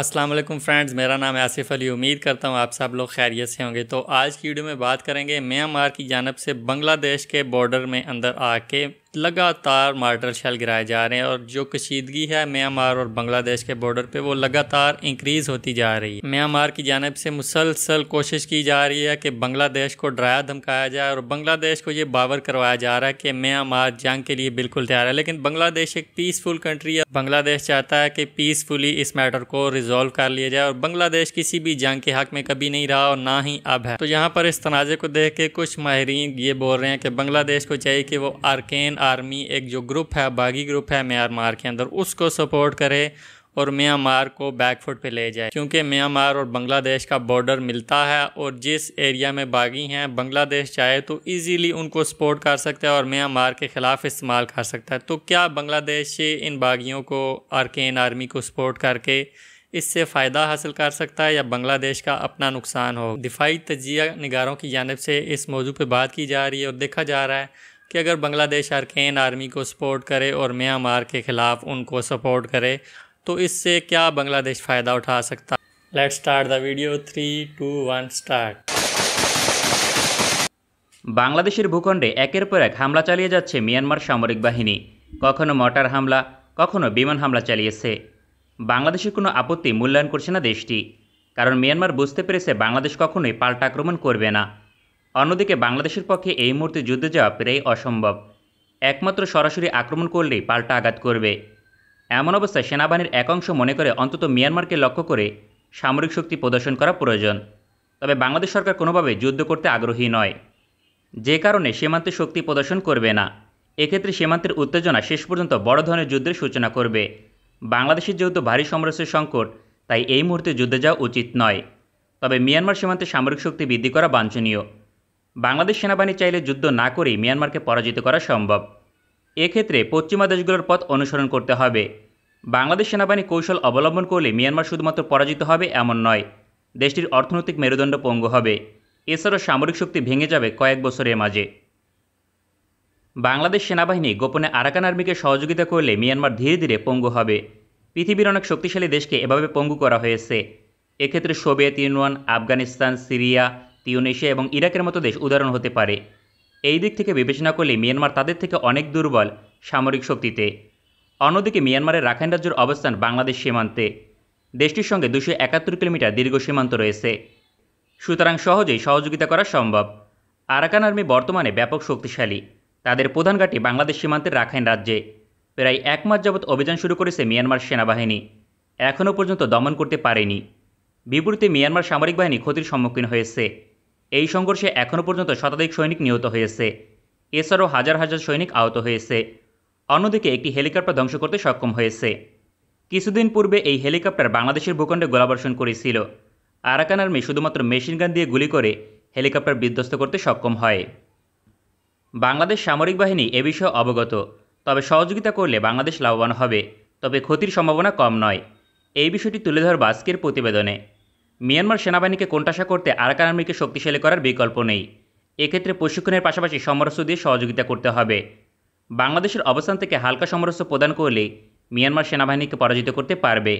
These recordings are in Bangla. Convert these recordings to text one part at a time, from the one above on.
अस्सलाम वालेकुम फ्रेंड्स मेरा नाम आसिफ अली उम्मीद करता हूँ आप सब लोग खैरियत से होंगे तो आज की वीडियो में बात करेंगे म्यांमार की जानब से बांग्लादेश के बॉर्डर में अंदर आके लगातार मार्टर शैल गिराए जा रहे हैं और जो कशीदगी है म्यांमार और बांग्लादेश के बॉर्डर पे वो लगातार इंक्रीज़ होती जा रही है म्यांमार की जानब से मुसलसल कोशिश की जा रही है कि बांग्लादेश को डराया धमकाया जाए और बांग्लादेश को ये बावर करवाया जा रहा है कि म्यांमार जंग के लिए बिल्कुल तैयार है लेकिन बांग्लादेश एक पीसफुल कंट्री है बांग्लादेश चाहता है कि पीसफुली इस मैटर को रिजोल्व कर लिया जाए और बांग्लादेश किसी भी जंग के हक में कभी नहीं रहा और ना ही अब है तो यहाँ पर इस तनाज़े को देख के कुछ माहरीन ये बोल रहे हैं कि बांग्लादेश को चाहिए कि वो आर्केन आर्मी एक जो ग्रुप है बागी ग्रुप है म्यांमार के अंदर उसको सपोर्ट करे और म्यांमार को बैकफुट पे ले जाए क्योंकि म्यांमार और बांग्लादेश का बॉर्डर मिलता है और जिस एरिया में बागी हैं बांग्लादेश चाहे तो इजीली उनको सपोर्ट कर सकता है और म्यांमार के ख़िलाफ़ इस्तेमाल कर सकता है तो क्या बांग्लादेश इन बागियों को आरकेन आर्मी को सपोर्ट करके इससे फ़ायदा हासिल कर सकता है या बांग्लादेश का अपना नुकसान हो दिफाई तजिया निगारों की जानब से इस मौजू पर बात की जा रही है और देखा जा रहा है कि अगर बांग्लादेश अरकान आर्मी को सपोर्ट करे और म्यांमार के ख़िलाफ़ उनको सपोर्ट करे तो इससे क्या बांग्लादेश फ़ायदा उठा सकता let start the video three two one start বাংলাদেশের ভূখণ্ডে একের পর এক হামলা চালিয়ে যাচ্ছে মিয়ানমার সামরিক বাহিনী কখনো মটার হামলা কখনো বিমান হামলা চালিয়েছে বাংলাদেশের কোনো আপত্তি মূল্যায়ন করছে না দেশটি কারণ মিয়ানমার বুঝতে পেরেছে বাংলাদেশ কখনোই পাল্টা আক্রমণ করবে না অন্যদিকে বাংলাদেশের পক্ষে এই মুহূর্তে যুদ্ধে যাওয়া প্রায় অসম্ভব একমাত্র সরাসরি আক্রমণ করলেই পাল্টা আঘাত করবে এমন অবস্থায় সেনাবাহিনীর এক অংশ মনে করে অন্তত মিয়ানমারকে লক্ষ্য করে সামরিক শক্তি প্রদর্শন করা প্রয়োজন তবে বাংলাদেশ সরকার কোনোভাবে যুদ্ধ করতে আগ্রহী নয় যে কারণে সীমান্তে শক্তি প্রদর্শন করবে না এক্ষেত্রে সীমান্তের উত্তেজনা শেষ পর্যন্ত বড় ধরনের যুদ্ধের সূচনা করবে বাংলাদেশের যেহেতু ভারী সমরসের সংকট তাই এই মুহূর্তে যুদ্ধে যাওয়া উচিত নয় তবে মিয়ানমার সীমান্তে সামরিক শক্তি বৃদ্ধি করা বাঞ্ছনীয় বাংলাদেশ সেনাবাহিনী চাইলে যুদ্ধ না করেই মিয়ানমারকে পরাজিত করা সম্ভব এক্ষেত্রে পশ্চিমা দেশগুলোর পথ অনুসরণ করতে হবে বাংলাদেশ সেনাবাহিনী কৌশল অবলম্বন করলে মিয়ানমার শুধুমাত্র পরাজিত হবে এমন নয় দেশটির অর্থনৈতিক মেরুদণ্ড পঙ্গু হবে এছাড়াও সামরিক শক্তি ভেঙে যাবে কয়েক বছরের মাঝে বাংলাদেশ সেনাবাহিনী গোপনে আরাকান আর্মিকে সহযোগিতা করলে মিয়ানমার ধীরে ধীরে পঙ্গু হবে পৃথিবীর অনেক শক্তিশালী দেশকে এভাবে পঙ্গু করা হয়েছে এক্ষেত্রে Soviet Union Afghanistan Syria Tunisia এবং ইরাকের মতো দেশ উদাহরণ হতে পারে এই দিক থেকে বিবেচনা করলে মিয়ানমার তাদের থেকে অনেক দুর্বল সামরিক শক্তিতে অন্যদিকে মিয়ানমারের রাখাইন রাজ্যের অবস্থান বাংলাদেশ সীমান্তে দেশটির সঙ্গে দুশো একাত্তর কিলোমিটার দীর্ঘ সীমান্ত রয়েছে সুতরাং সহজেই সহযোগিতা করা সম্ভব আরাকান আর্মি বর্তমানে ব্যাপক শক্তিশালী তাদের প্রধান ঘাঁটি বাংলাদেশ সীমান্তের রাখাইন রাজ্যে প্রায় এক মাস যাবৎ অভিযান শুরু করেছে মিয়ানমার সেনাবাহিনী এখনও পর্যন্ত দমন করতে পারেনি বিপরীতে মিয়ানমার সামরিক বাহিনী ক্ষতির সম্মুখীন হয়েছে এই সংঘর্ষে এখনও পর্যন্ত শতাধিক সৈনিক নিহত হয়েছে এছাড়াও হাজার হাজার সৈনিক আহত হয়েছে অন্যদিকে একটি হেলিকপ্টার ধ্বংস করতে সক্ষম হয়েছে কিছুদিন পূর্বে এই হেলিকপ্টার বাংলাদেশের ভূখণ্ডে গোলাবর্ষণ করেছিল আরাকান আর্মি শুধুমাত্র মেশিনগান দিয়ে গুলি করে হেলিকপ্টার বিধ্বস্ত করতে সক্ষম হয় বাংলাদেশ সামরিক বাহিনী এ বিষয়ে অবগত তবে সহযোগিতা করলে বাংলাদেশ লাভবান হবে তবে ক্ষতির সম্ভাবনা কম নয় এই বিষয়টি তুলে ধর বাস্কের প্রতিবেদনে মিয়ানমার সেনাবাহিনীকে কোনটাশা করতে আরাকান আর্মিকে শক্তিশালী করার বিকল্প নেই এক্ষেত্রে প্রশিক্ষণের পাশাপাশি সমরস্য দিয়ে সহযোগিতা করতে হবে বাংলাদেশের অবস্থান থেকে হালকা সমরস্য প্রদান করলে মিয়ানমার সেনাবাহিনীকে পরাজিত করতে পারবে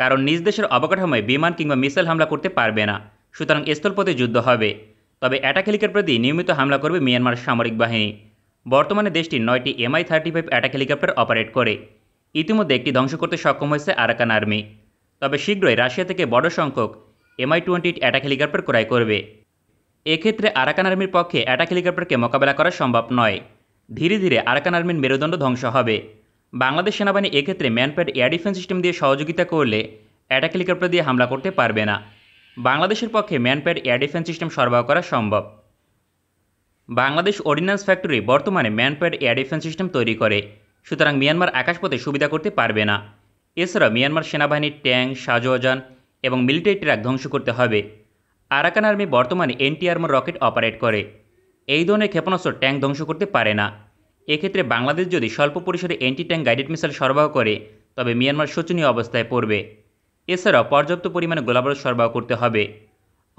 কারণ নিজ দেশের অবকাঠামোয় বিমান কিংবা মিসাইল হামলা করতে পারবে না সুতরাং স্থলপথে যুদ্ধ হবে তবে অ্যাটাক হেলিকের প্রতি নিয়মিত হামলা করবে মিয়ানমার সামরিক বাহিনী বর্তমানে দেশটি নয়টি MI thirty five attack helicopter operate করে ইতিমধ্যে একটি ধ্বংস করতে সক্ষম হয়েছে আরাকান আর্মি তবে শীঘ্রই রাশিয়া থেকে বড় সংখ্যক এমআই টোয়েন্টি অ্যাটাক হেলিকপ্টার ক্রয় করবে এক্ষেত্রে আরাকান আর্মির পক্ষে অ্যাটাক হেলিকপ্টারকে মোকাবেলা করা সম্ভব নয় ধীরে ধীরে আরাকান আর্মির মেরুদণ্ড ধ্বংস হবে বাংলাদেশ সেনাবাহিনী এক্ষেত্রে ম্যানপ্যাড এয়ার ডিফেন্স সিস্টেম দিয়ে সহযোগিতা করলে অ্যাটাক হেলিকপ্টার দিয়ে হামলা করতে পারবে না বাংলাদেশের পক্ষে ম্যানপ্যাড এয়ার ডিফেন্স সিস্টেম সরবরাহ করা সম্ভব বাংলাদেশ অর্ডিন্যান্স ফ্যাক্টরি বর্তমানে ম্যানপ্যাড এয়ার ডিফেন্স সিস্টেম তৈরি করে সুতরাং মিয়ানমার আকাশপথে সুবিধা করতে পারবে না এছাড়া মিয়ানমার সেনাবাহিনীর ট্যাঙ্ক সাজোয়াজান এবং মিলিটারি ট্র্যাক ধ্বংস করতে হবে আরাকান আর্মি বর্তমানে এনটিআরমোর রকেট অপারেট করে এই ধরনের ক্ষেপণাস্ত্র ট্যাঙ্ক ধ্বংস করতে পারে না এক্ষেত্রে বাংলাদেশ যদি স্বল্প পরিসরে এন্টি ট্যাঙ্ক গাইডেড মিসাইল সরবরাহ করে তবে মিয়ানমার শোচনীয় অবস্থায় পড়বে এছাড়াও পর্যাপ্ত পরিমাণে গোলাবারুদ সরবরাহ করতে হবে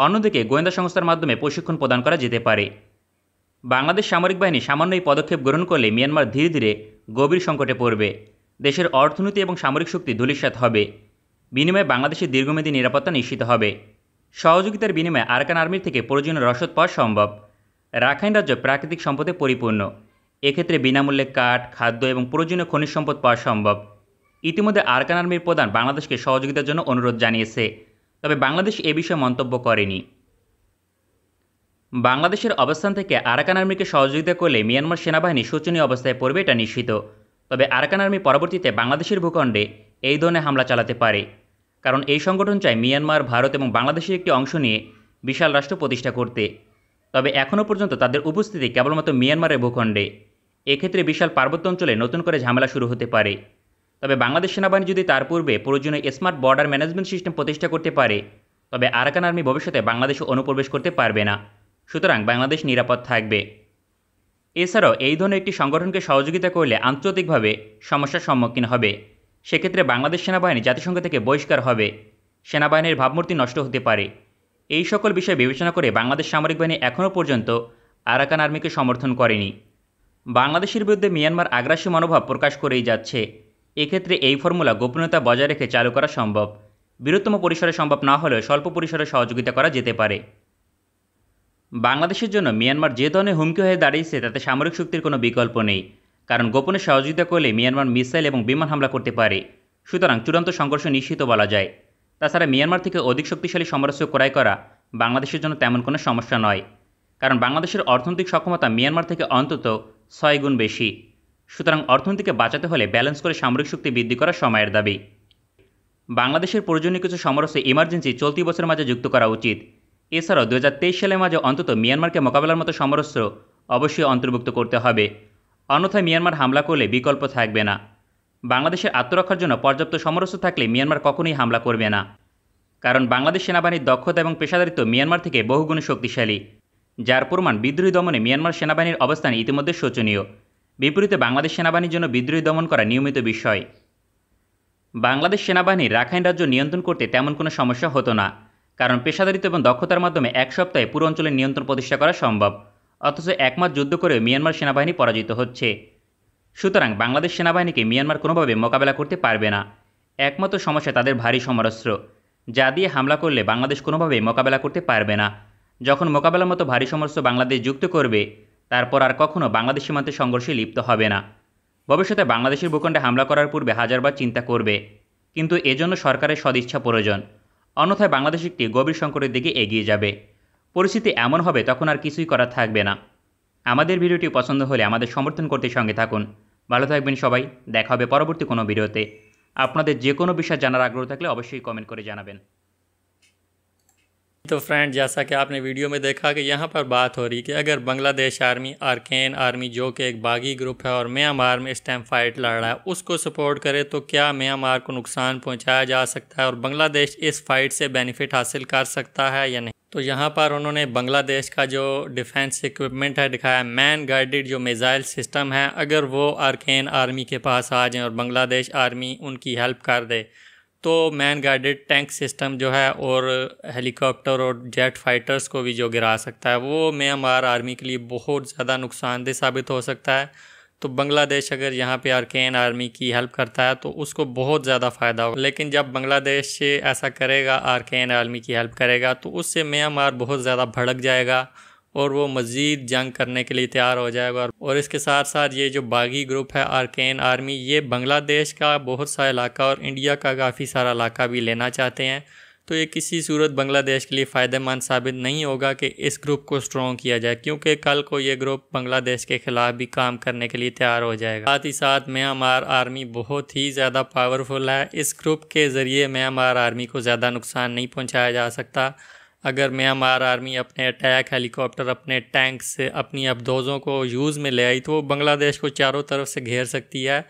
অন্যদিকে গোয়েন্দা সংস্থার মাধ্যমে প্রশিক্ষণ প্রদান করা যেতে পারে বাংলাদেশ সামরিক বাহিনী সামান্য এই পদক্ষেপ গ্রহণ করলে মিয়ানমার ধীরে ধীরে গভীর সংকটে পড়বে দেশের অর্থনীতি এবং সামরিক শক্তি ধূলিসাত হবে বিনিময়ে বাংলাদেশের দীর্ঘমেয়াদী নিরাপত্তা নিশ্চিত হবে সহযোগিতার বিনিময়ে আরাকান আর্মির থেকে প্রয়োজনীয় রসদ পাওয়া সম্ভব রাখাইন রাজ্য প্রাকৃতিক সম্পদে পরিপূর্ণ এক্ষেত্রে বিনামূল্যে কাঠ খাদ্য এবং প্রয়োজনীয় খনিজ সম্পদ পাওয়া সম্ভব ইতিমধ্যে আরাকান আর্মির প্রধান বাংলাদেশকে সহযোগিতার জন্য অনুরোধ জানিয়েছে তবে বাংলাদেশ এ বিষয়ে মন্তব্য করেনি বাংলাদেশের অবস্থান থেকে আরাকান আর্মিকে সহযোগিতা করলে মিয়ানমার সেনাবাহিনী শোচনীয় অবস্থায় পড়বে এটা নিশ্চিত তবে আরাকান আর্মি পরবর্তীতে বাংলাদেশের ভূখণ্ডে এই ধরনের হামলা চালাতে পারে কারণ এই সংগঠন চায় মিয়ানমার ভারত এবং বাংলাদেশের একটি অংশ নিয়ে বিশাল রাষ্ট্র প্রতিষ্ঠা করতে তবে এখনও পর্যন্ত তাদের উপস্থিতি কেবলমাত্র মিয়ানমারের ভূখণ্ডে এক্ষেত্রে বিশাল পার্বত্য অঞ্চলে নতুন করে ঝামেলা শুরু হতে পারে তবে বাংলাদেশ সেনাবাহিনী যদি তার পূর্বে প্রয়োজনীয় স্মার্ট বর্ডার ম্যানেজমেন্ট সিস্টেম প্রতিষ্ঠা করতে পারে তবে আরাকান আর্মি ভবিষ্যতে বাংলাদেশে অনুপ্রবেশ করতে পারবে না সুতরাং বাংলাদেশ নিরাপদ থাকবে এছাড়াও এই ধরনের একটি সংগঠনকে সহযোগিতা করলে আন্তর্জাতিকভাবে সমস্যার সম্মুখীন হবে সেক্ষেত্রে বাংলাদেশ সেনাবাহিনী জাতিসংঘ থেকে বহিষ্কার হবে সেনাবাহিনীর ভাবমূর্তি নষ্ট হতে পারে এই সকল বিষয় বিবেচনা করে বাংলাদেশ সামরিক বাহিনী এখনও পর্যন্ত আরাকান আর্মিকে সমর্থন করেনি বাংলাদেশের বিরুদ্ধে মিয়ানমার আগ্রাসী মনোভাব প্রকাশ করেই যাচ্ছে এক্ষেত্রে এই ফর্মুলা গোপনীয়তা বজায় রেখে চালু করা সম্ভব বৃহত্তম পরিসরে সম্ভব না হলেও স্বল্প পরিসরে সহযোগিতা করা যেতে পারে বাংলাদেশের জন্য মিয়ানমার যে ধরনের হুমকি হয়ে দাঁড়িয়েছে তাতে সামরিক শক্তির কোনো বিকল্প নেই কারণ গোপনে সহযোগিতা করলে মিয়ানমার মিসাইল এবং বিমান হামলা করতে পারে সুতরাং চূড়ান্ত সংঘর্ষ নিশ্চিত বলা যায় তাছাড়া মিয়ানমার থেকে অধিক শক্তিশালী সমরস্য ক্রয় করা বাংলাদেশের জন্য তেমন কোনো সমস্যা নয় কারণ বাংলাদেশের অর্থনৈতিক সক্ষমতা মিয়ানমার থেকে অন্তত ছয় গুণ বেশি সুতরাং অর্থনীতিকে বাঁচাতে হলে ব্যালেন্স করে সামরিক শক্তি বৃদ্ধি করা সময়ের দাবি বাংলাদেশের প্রয়োজনীয় কিছু সমরসে ইমার্জেন্সি চলতি বছরের মাঝে যুক্ত করা উচিত এছাড়াও দু হাজার তেইশ সালের মাঝে অন্তত মিয়ানমারকে মোকাবেলার মতো সমরস্য অবশ্যই অন্তর্ভুক্ত করতে হবে অন্যথায় মিয়ানমার হামলা করলে বিকল্প থাকবে না বাংলাদেশের আত্মরক্ষার জন্য পর্যাপ্ত সমরস্য থাকলে মিয়ানমার কখনোই হামলা করবে না কারণ বাংলাদেশ সেনাবাহিনীর দক্ষতা এবং পেশাদারিত্ব মিয়ানমার থেকে বহুগুণ শক্তিশালী যার প্রমাণ বিদ্রোহী দমনে মিয়ানমার সেনাবাহিনীর অবস্থান ইতিমধ্যে শোচনীয় বিপরীতে বাংলাদেশ সেনাবাহিনীর জন্য বিদ্রোহী দমন করা নিয়মিত বিষয় বাংলাদেশ সেনাবাহিনী রাখাইন রাজ্য নিয়ন্ত্রণ করতে তেমন কোনো সমস্যা হতো না কারণ পেশাদারিত্ব এবং দক্ষতার মাধ্যমে এক সপ্তাহে পুরো অঞ্চলে নিয়ন্ত্রণ প্রতিষ্ঠা করা সম্ভব অথচ একমাত্র যুদ্ধ করে মিয়ানমার সেনাবাহিনী পরাজিত হচ্ছে সুতরাং বাংলাদেশ সেনাবাহিনীকে মিয়ানমার কোনোভাবে মোকাবেলা করতে পারবে না একমাত্র সমস্যা তাদের ভারী সমরস্ত্র যা দিয়ে হামলা করলে বাংলাদেশ কোনোভাবেই মোকাবেলা করতে পারবে না যখন মোকাবেলার মতো ভারী সমস্ত বাংলাদেশ যুক্ত করবে তারপর আর কখনও বাংলাদেশ সীমান্তে সংঘর্ষে লিপ্ত হবে না ভবিষ্যতে বাংলাদেশের ভূখণ্ডে হামলা করার পূর্বে হাজারবার চিন্তা করবে কিন্তু এজন্য সরকারের সদিচ্ছা প্রয়োজন অন্যথায় বাংলাদেশ একটি গভীর সংকটের দিকে এগিয়ে যাবে পরিস্থিতি এমন হবে তখন আর কিছুই করার থাকবে না আমাদের ভিডিওটি পছন্দ হলে আমাদের সমর্থন করতে সঙ্গে থাকুন ভালো থাকবেন সবাই দেখা হবে পরবর্তী কোনো ভিডিওতে আপনাদের যে কোনো বিষয় জানার আগ্রহ থাকলে অবশ্যই কমেন্ট করে জানাবেন तो फ्रेंड जैसा कि आपने वीडियो में देखा कि यहाँ पर बात हो रही कि अगर बांग्लादेश आर्मी आर्केन आर्मी जो कि एक बागी ग्रुप है और म्यांमार में इस टाइम फाइट लड़ रहा है उसको सपोर्ट करे तो क्या म्यांमार को नुकसान पहुँचाया जा सकता है और बांग्लादेश इस फाइट से बेनिफिट हासिल कर सकता है या नहीं तो यहाँ पर उन्होंने बांग्लादेश का जो डिफेंस इक्विपमेंट है दिखाया मैन गाइडेड जो मिज़ाइल सिस्टम है अगर वो आर्केन आर्मी के पास आ जाएँ और बांग्लादेश आर्मी उनकी हेल्प कर दे तो मैन गाइडेड टैंक सिस्टम जो है और हेलीकॉप्टर और जेट फाइटर्स को भी जो गिरा सकता है वो म्यांमार आर्मी के लिए बहुत ज़्यादा नुकसानदेह साबित हो सकता है तो बांग्लादेश अगर यहाँ पे आरकेन आर्मी की हेल्प करता है तो उसको बहुत ज़्यादा फ़ायदा होगा लेकिन जब बांग्लादेश ऐसा करेगा आरकेन आर्मी की हेल्प करेगा तो उससे म्यांमार बहुत ज़्यादा भड़क जाएगा और वो मज़ीद जंग करने के लिए तैयार हो जाएगा और इसके साथ साथ ये जो बागी ग्रुप है आर्केन आर्मी ये बांग्लादेश का बहुत सा इलाका और इंडिया का काफ़ी सारा इलाका भी लेना चाहते हैं तो ये किसी सूरत बांग्लादेश के लिए फ़ायदेमंद साबित नहीं होगा कि इस ग्रुप को स्ट्रॉन्ग किया जाए क्योंकि कल को ये ग्रुप बांग्लादेश के ख़िलाफ़ भी काम करने के लिए तैयार हो जाएगा साथ ही साथ म्यांमार आर्मी बहुत ही ज़्यादा पावरफुल है इस ग्रुप के ज़रिए म्यांमार आर्मी को ज़्यादा नुकसान नहीं पहुँचाया जा सकता अगर म्यांमार आर्मी अपने अटैक हेलीकॉप्टर अपने टैंक से अपनी अफदोजों को यूज़ में ले आई तो वो बांग्लादेश को चारों तरफ से घेर सकती है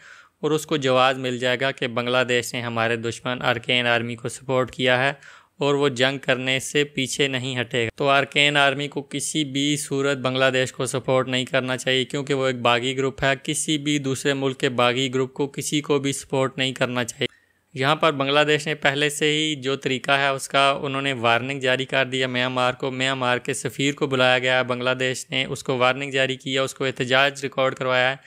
और उसको जवाब मिल जाएगा कि बांग्लादेश ने हमारे दुश्मन आर्केन आर्मी को सपोर्ट किया है और वो जंग करने से पीछे नहीं हटेगा तो आरकेन आर्मी को किसी भी सूरत बांग्लादेश को सपोर्ट नहीं करना चाहिए क्योंकि वो एक बागी ग्रुप है किसी भी दूसरे मुल्क के बागी ग्रुप को किसी को भी सपोर्ट नहीं करना चाहिए यहाँ पर बांग्लादेश ने पहले से ही जो तरीका है उसका उन्होंने वार्निंग जारी कर दिया म्यांमार को म्यांमार के सफ़ीर को बुलाया गया बांग्लादेश ने उसको वार्निंग जारी किया उसको एहतजाज रिकॉर्ड करवाया है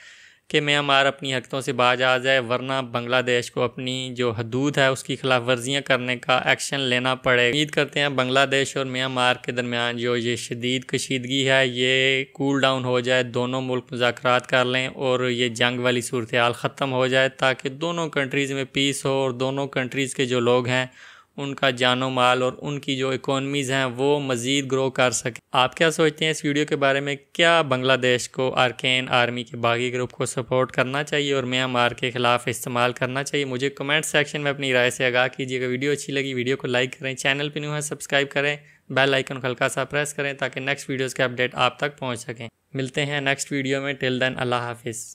कि म्यांमार अपनी हरकतों से बाज आ जाए वरना बांग्लादेश को अपनी जो हदूद है उसकी खिलाफ वर्जियाँ करने का एक्शन लेना पड़े उम्मीद करते हैं बांग्लादेश और म्यांमार के दरमियान जो ये शदीद कशीदगी है ये कूल डाउन हो जाए दोनों मुल्क मुजाकर कर लें और ये जंग वाली सूरत ख़त्म हो जाए ताकि दोनों कंट्रीज़ में पीस हो और दोनों कंट्रीज़ के जो लोग हैं उनका जानो माल और उनकी जो इकोनमीज़ हैं वो मज़ीद ग्रो कर सके आप क्या सोचते हैं इस वीडियो के बारे में क्या बांग्लादेश को आर्केन आर्मी के बागी ग्रुप को सपोर्ट करना चाहिए और म्यांमार के ख़िलाफ़ इस्तेमाल करना चाहिए मुझे कमेंट सेक्शन में अपनी राय से आगाह कीजिएगा वीडियो अच्छी लगी वीडियो को लाइक करें चैनल पर न्यू है सब्सक्राइब करें बेल आइकन हल्का सा प्रेस करें ताकि नेक्स्ट वीडियोज़ के अपडेट आप तक पहुँच सकें मिलते हैं नेक्स्ट वीडियो में टिल दैन अल्लाह हाफिज़